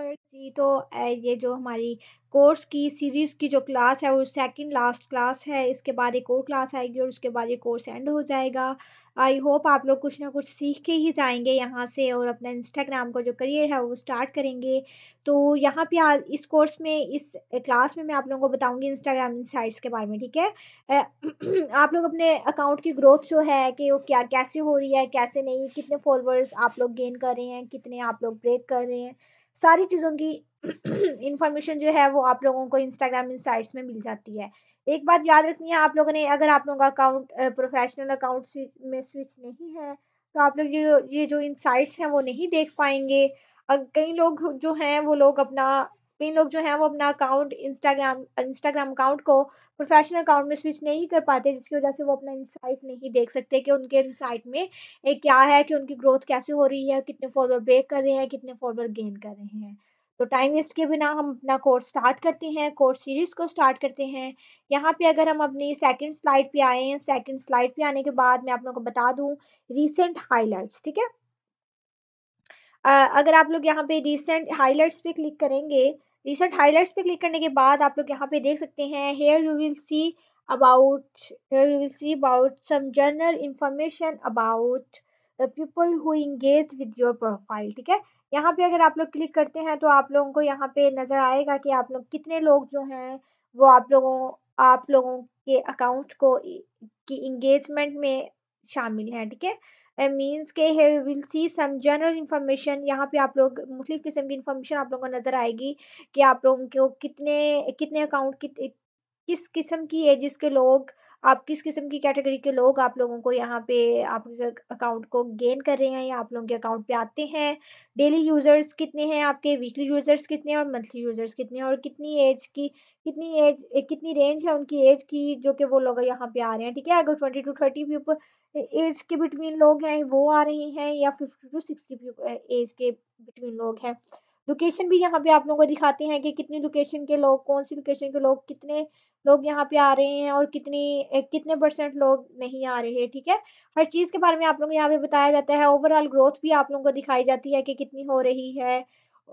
जी तो ये जो हमारी कोर्स की सीरीज़ की जो क्लास है वो सेकंड लास्ट क्लास है। इसके बाद एक और क्लास आएगी और उसके बाद ये कोर्स एंड हो जाएगा। आई होप आप लोग कुछ ना कुछ सीख के ही जाएंगे यहाँ से और अपना इंस्टाग्राम का जो करियर है वो स्टार्ट करेंगे। तो यहाँ पे इस कोर्स में इस क्लास में मैं आप लोगों को बताऊंगी इंस्टाग्राम इनसाइट्स के बारे में, ठीक है? आप लोग अपने अकाउंट की ग्रोथ जो है कि वो क्या कैसे हो रही है, कैसे नहीं, कितने फॉलोअर्स आप लोग गेन कर रहे हैं, कितने आप लोग ब्रेक कर रहे हैं। सारी चीज़ों की इंफॉर्मेशन जो है वो आप लोगों को इंस्टाग्राम साइट में मिल जाती है एक बात याद रखनी है आप लोगों ने अगर आप लोगों का अकाउंट प्रोफेशनल अकाउंट में स्विच नहीं है तो आप लोग ये ये जो इंसाइट्स हैं वो नहीं देख पाएंगे कई लोग जो हैं वो लोग अपना कई लोग जो है वो अपना अकाउंट इंस्टाग्राम इंस्टाग्राम अकाउंट को प्रोफेशनल अकाउंट में स्विच नहीं कर पाते जिसकी वजह से वो अपना इंसाइट नहीं देख सकते कि उनके इंसाइट में एक क्या है कि उनकी ग्रोथ कैसे हो रही है कितने फॉलोअर ब्रेक कर रहे हैं कितने फॉलोअर गेन कर रहे हैं तो टाइम वेस्ट के बिना हम अपना कोर्स स्टार्ट करते हैं कोर्स सीरीज को स्टार्ट करते हैं यहाँ पे अगर हम अपनी सेकंड स्लाइड पे आए हैं सेकंड स्लाइड पे आने के बाद मैं आप लोगों को बता दूं रीसेंट हाइलाइट्स ठीक है अगर आप लोग यहाँ पे रीसेंट हाइलाइट्स पे क्लिक करेंगे रिसेंट हाईलाइट्स पे क्लिक करने के बाद आप लोग यहाँ पे देख सकते हैं here you will see about here you will see about some general information about the people who engage with your profile ठीक है यहाँ पे अगर आप लोग क्लिक करते हैं तो आप लोगों को यहाँ पे नजर आएगा कि आप लोग कितने लोग जो हैं वो आप लोगों आप लोगों के अकाउंट को की इंगेजमेंट में शामिल हैं ठीक है मीन्स के here will see some general information यहाँ पे आप लोग मुख्तलिफ किस्म की इन्फॉर्मेशन आप लोगों को नजर आएगी कि आप लोगों को कितने कितने अकाउंट किस किस्म की एजिस के लोग आप किस किस्म की कैटेगरी के लोग आप लोगों को यहाँ पे आपके अकाउंट को गेन कर रहे हैं या आप लोगों के अकाउंट पे आते हैं डेली यूजर्स कितने हैं आपके वीकली यूजर्स कितने हैं और मंथली यूजर्स कितने हैं और कितनी एज की कितनी एज कितनी रेंज है उनकी एज की जो कि वो लोग यहाँ पे आ रहे हैं ठीक है अगर ट्वेंटी टू थर्टी एज के बिटवीन लोग हैं वो आ रहे हैं या फिफ्टी टू सिक्सटी एज के बिटवीन लोग हैं लोकेशन भी यहाँ पे आप लोगों को दिखाते हैं कि कितनी लोकेशन के लोग कौन सी लोकेशन के लोग कितने लोग यहाँ पे आ रहे हैं और कितनी कितने परसेंट लोग नहीं आ रहे हैं ठीक है हर चीज़ के बारे में आप लोगों को यहाँ पे बताया जाता है ओवरऑल ग्रोथ भी आप लोगों को दिखाई जाती है कि कितनी हो रही है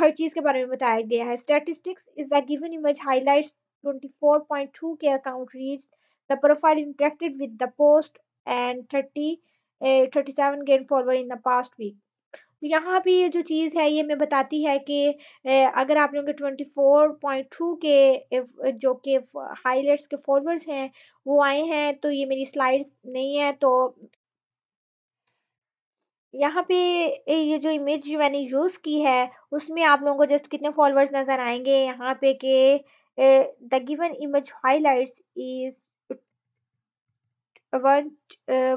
हर चीज़ के बारे में बताया गया है statistics is the given image highlight 24.2 के account reach the profile interacted with the post and thirty thirty seven gain forward in the past week यहाँ पे ये जो चीज़ है ये मैं बताती है कि अगर आप लोगों के ट्वेंटी फोर पॉइंट टू के जो के हाईलाइट्स के फॉरवर्ड्स हैं वो आए हैं तो ये मेरी स्लाइड्स नहीं है तो यहाँ पे ये जो इमेज मैंने यूज़ की है उसमें आप लोगों को जस्ट कितने फॉलोअर्स नज़र आएंगे यहाँ पे के the given image highlights is one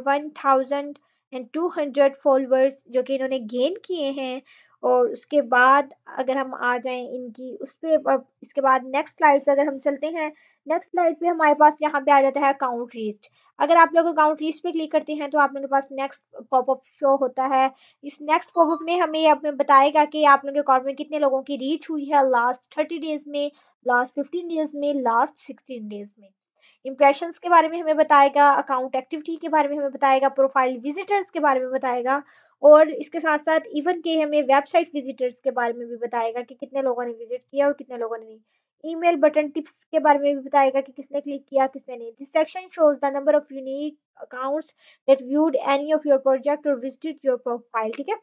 one thousand and two hundred followers जो कि इन्होंने गेन किए हैं और उसके बाद अगर हम आ जाएं इनकी उस पर इसके बाद नेक्स्ट स्लाइड पे अगर हम चलते हैं नेक्स्ट स्लाइड पे हमारे पास यहाँ पे आ जाता है अकाउंट रीस्ट अगर आप लोग अकाउंट रीस्ट पे क्लिक करते हैं तो आप लोगों के पास नेक्स्ट पॉपअप शो होता है इस नेक्स्ट पॉपअप में हमें हमें बताएगा कि आप लोगों के अकाउंट में कितने लोगों की रीच हुई है लास्ट थर्टी डेज में लास्ट फिफ्टीन डेज में लास्ट सिक्सटीन डेज में इम्प्रेशन के बारे में हमें बताएगा अकाउंट एक्टिविटी के बारे में हमें बताएगा प्रोफाइल विजिटर्स के बारे में बताएगा और इसके साथ साथ इवन के हमें वेबसाइट विजिटर्स के बारे में भी बताएगा कि कितने लोगों ने विजिट किया और कितने लोगों ने नहीं ईमेल बटन टिप्स के बारे में भी बताएगा कि किसने क्लिक किया किसने नहीं this section shows the number of unique accounts that viewed any of your project और विजिटेड योर प्रोफाइल ठीक है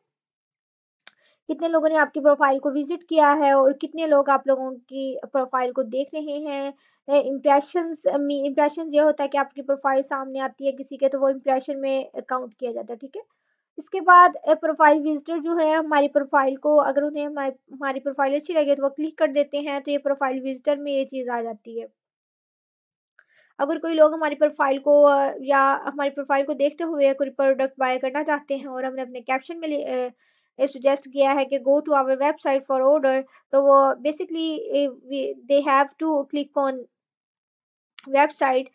कितने लोगों ने आपकी प्रोफाइल को विजिट किया है और कितने लोग आप लोगों की प्रोफाइल को देख रहे हैं इम्प्रेशंस इम्प्रेशन ये होता है कि आपकी प्रोफाइल सामने आती है किसी के तो वो इम्प्रेशन में काउंट किया जाता है ठीक है इसके बाद प्रोफाइल विजिटर जो है हमारी प्रोफाइल को अगर उन्हें हमारी हमारी प्रोफाइल अच्छी लगे तो वो क्लिक कर देते हैं तो ये प्रोफाइल विजिटर में ये चीज़ आ जाती है अगर कोई लोग हमारी प्रोफाइल को या हमारी प्रोफाइल को देखते हुए कोई प्रोडक्ट बाय करना चाहते हैं और हमने अपने कैप्शन में सजेस्ट किया है कि go to our website for order तो वो basically they have to click on website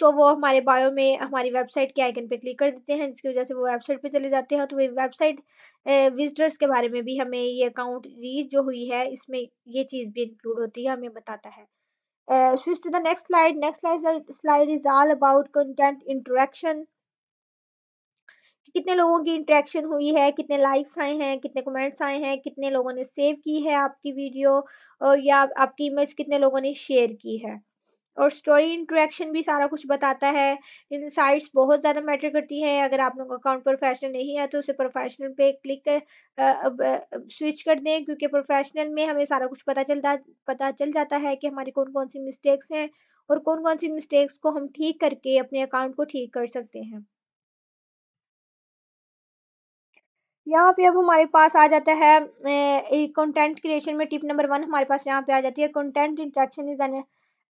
so वो हमारे बायो में हमारी वेबसाइट के आइकन पे क्लिक कर देते हैं जिसकी वजह से वो वेबसाइट पे चले जाते हैं तो वे वेबसाइट विजिटर्स के बारे में भी हमें ये अकाउंट रीच जो हुई है इसमें ये चीज़ भी इंक्लूड होती है हमें बताता है next slide next slide is all about content interaction कितने लोगों की इंट्रैक्शन हुई है कितने लाइक्स आए हैं कितने कमेंट्स आए हैं कितने लोगों ने सेव की है आपकी वीडियो और या आपकी इमेज कितने लोगों ने शेयर की है और स्टोरी इंट्रैक्शन भी सारा कुछ बताता है इन साइट्स बहुत ज़्यादा मैटर करती हैं अगर आप लोगों का अकाउंट प्रोफेशनल नहीं है तो उसे प्रोफेशनल पे क्लिक कर स्विच कर दें क्योंकि प्रोफेशनल में हमें सारा कुछ पता चलता पता चल जाता है कि हमारी कौन कौन सी मिस्टेक्स हैं और कौन कौन सी मिस्टेक्स को हम ठीक करके अपने अकाउंट को ठीक कर सकते हैं यहाँ पे अब हमारे पास आ जाता है कंटेंट क्रिएशन में टिप नंबर वन हमारे पास यहाँ पे आ जाती है content interaction is an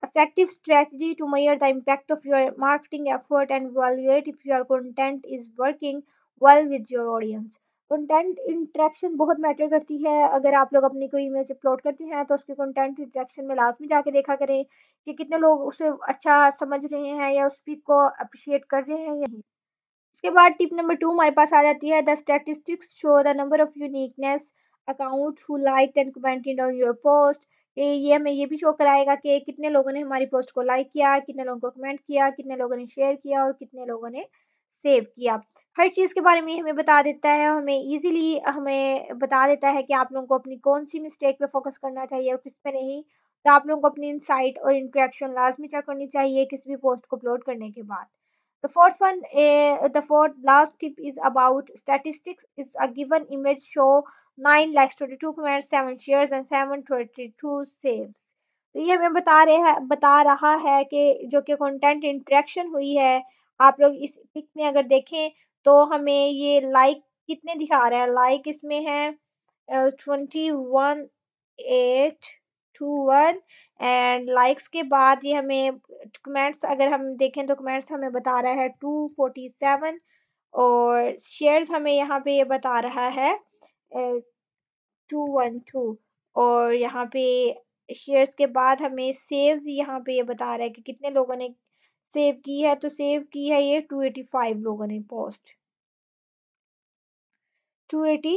effective strategy to measure the impact of your marketing effort and evaluate if your content is working well with your audience content interaction बहुत matter करती है अगर आप लोग अपनी कोई इमेज अपलोड करते हैं तो उसके कंटेंट इंट्रैक्शन में लास्ट में जाके देखा करें कि कितने लोग उसे अच्छा समझ रहे हैं या उस पिक को अप्रिशिएट कर रहे हैं या नहीं उसके बाद टिप नंबर टू हमारे पास आ जाती है the statistics show the number of uniqueness account who like and commented on your post ये हमें ये भी शो कराएगा कि कितने लोगों ने हमारी पोस्ट को लाइक किया कितने लोगों को कमेंट किया कितने लोगों ने शेयर किया और कितने लोगों ने सेव किया हर चीज़ के बारे में हमें बता देता है हमें इजीली हमें बता देता है कि आप लोगों को अपनी कौन सी मिस्टेक पे फोकस करना चाहिए और किस पे नहीं तो आप लोगों को अपनी इंसाइट और इंट्रैक्शन लाजमी चेक करनी चाहिए किसी भी पोस्ट को अपलोड करने के बाद The fourth one, uh, the fourth last tip is about statistics. Is a given image show 9 likes 7 shares and 732 saves. तो ये हमें बता रहे हैं बता रहा है कि जो कि कंटेंट इंटरेक्शन हुई है आप लोग इस पिक में अगर देखें तो हमें ये लाइक कितने दिखा रहा है लाइक इसमें है twenty one eight two one and likes के बाद ये हमें कमेंट्स अगर हम देखें तो कमेंट्स हमें बता रहा है टू फोर्टी सेवन और शेयर्स हमें यहाँ पे ये बता रहा है टू वन टू और यहाँ पे शेयर्स के बाद हमें सेव्स यहाँ पे ये बता रहा है कि कितने लोगों ने सेव की है तो सेव की है ये टू एटी फाइव लोगों ने पोस्ट टू एटी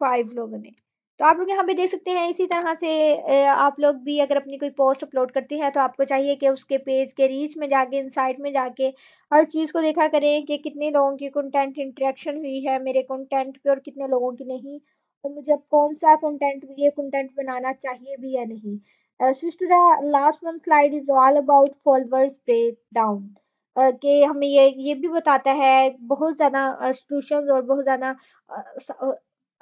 फाइव लोगों ने तो आप लोग यहाँ पे देख सकते हैं इसी तरह से आप लोग भी अगर अपनी कोई पोस्ट अपलोड करते हैं तो आपको चाहिए कि उसके पेज के रीच में जाके इनसाइट में जाके हर चीज़ को देखा करें कि कितने लोगों की कंटेंट इंट्रैक्शन हुई है मेरे कंटेंट पे और कितने लोगों की नहीं और मुझे अब कौन सा कंटेंट ये कंटेंट बनाना चाहिए भी या नहीं last one slide is all about followers break down के हमें ये ये भी बताता है बहुत ज़्यादा इंस्टीट्यूशन और बहुत ज़्यादा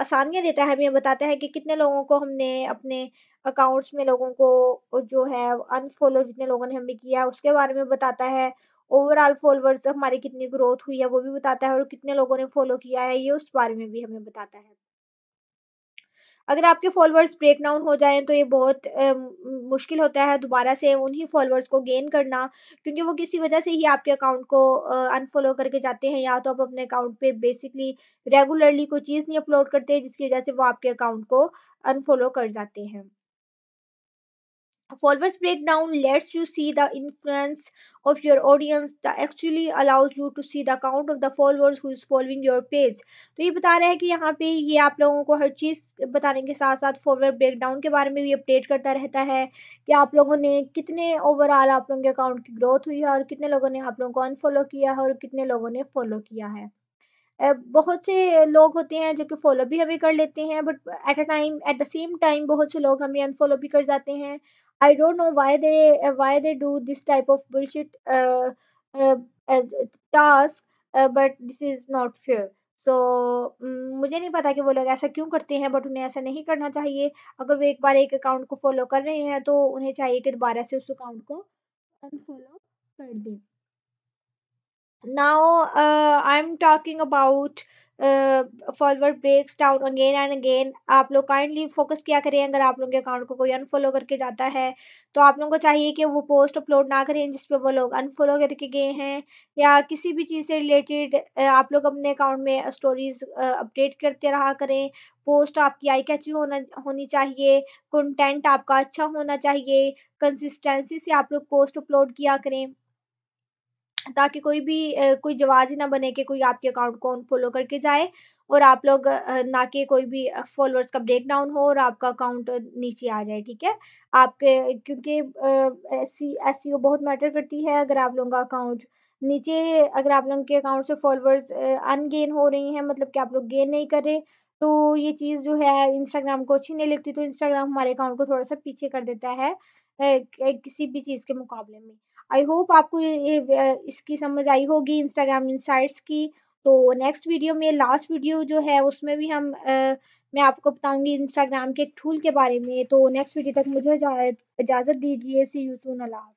आसानियाँ देता है, हमें बताता है कि कितने लोगों को हमने अपने अकाउंट्स में लोगों को जो है अनफ़ॉलो जितने लोगों ने हमें किया उसके बारे में बताता है। ओवरऑल फ़ॉलोअर्स हमारी कितनी ग्रोथ हुई है वो भी बताता है और कितने लोगों ने फ़ॉलो किया है ये उस बारे में भी हमें बताता है। अगर आपके फॉलोअर्स ब्रेक डाउन हो जाएं तो ये बहुत ए, मुश्किल होता है दोबारा से उन्हीं फॉलोअर्स को गेन करना क्योंकि वो किसी वजह से ही आपके अकाउंट को अनफॉलो करके जाते हैं या तो आप अपने अकाउंट पे बेसिकली रेगुलरली कोई चीज़ नहीं अपलोड करते जिसकी वजह से वो आपके अकाउंट को अनफॉलो कर जाते हैं Followers breakdown lets you see the influence of your audience the actually allows you to see the count of the followers who is following your page तो ये बता रहा है कि यहाँ पे ये आप लोगों को हर चीज़ बताने के साथ साथ फॉलोअर ब्रेकडाउन के बारे में भी अपडेट करता रहता है कि आप लोगों ने कितने ओवरऑल आप लोगों के अकाउंट की ग्रोथ हुई है और कितने लोगों ने आप लोगों को अनफॉलो किया है और कितने लोगों ने फॉलो किया है बहुत से लोग होते हैं जो कि फॉलो भी हमें कर लेते हैं but at a time at the same time बहुत से लोग हमें अनफॉलो भी कर जाते हैं I don't know why they uh, why they do this type of bullshit uh, uh, uh, task, uh, but this is not fair. So so, mm, मुझे नहीं पता कि वो लोग ऐसा क्यों करते हैं बट उन्हें ऐसा नहीं करना चाहिए अगर वो एक बार एक अकाउंट को फॉलो कर रहे हैं तो उन्हें चाहिए कि दोबारा से उस अकाउंट को अनफॉलो कर दें now I am talking about uh, breaks down again and again आप लोग काइंडली फोकस किया करें अगर आप लोगों के अकाउंट को कोई अनफॉलो करके जाता है तो आप लोगों को चाहिए कि वो पोस्ट अपलोड ना करें जिस पे वो लोग अनफॉलो करके गए हैं या किसी भी चीज़ से रिलेटेड uh, आप लोग अपने अकाउंट में स्टोरीज अपडेट uh, करते रहा करें पोस्ट आपकी आई कैची होना होनी चाहिए कंटेंट आपका अच्छा होना चाहिए कंसिस्टेंसी से आप लोग पोस्ट अपलोड किया करें ताकि कोई भी कोई जवाब ही ना बने कि कोई आपके अकाउंट को फॉलो करके जाए और आप लोग ना कि कोई भी फॉलोअर्स का ब्रेक डाउन हो और आपका अकाउंट नीचे आ जाए ठीक है आपके क्योंकि एस सी बहुत मैटर करती है अगर आप लोगों का अकाउंट नीचे अगर आप लोगों के अकाउंट से फॉलोअर्स अनगेन हो रही हैं मतलब कि आप लोग गेन नहीं कर रहे तो ये चीज़ जो है इंस्टाग्राम को अच्छी नहीं लगती तो इंस्टाग्राम हमारे अकाउंट को थोड़ा सा पीछे कर देता है किसी भी चीज़ के मुकाबले में आई होप आपको ये, ये इसकी समझ आई होगी इंस्टाग्राम इंसाइट्स की तो नेक्स्ट वीडियो में लास्ट वीडियो जो है उसमें भी हम आ, मैं आपको बताऊंगी इंस्टाग्राम के टूल के बारे में तो नेक्स्ट वीडियो तक मुझे इजाज़त दीजिए सी यू सून अल्लाह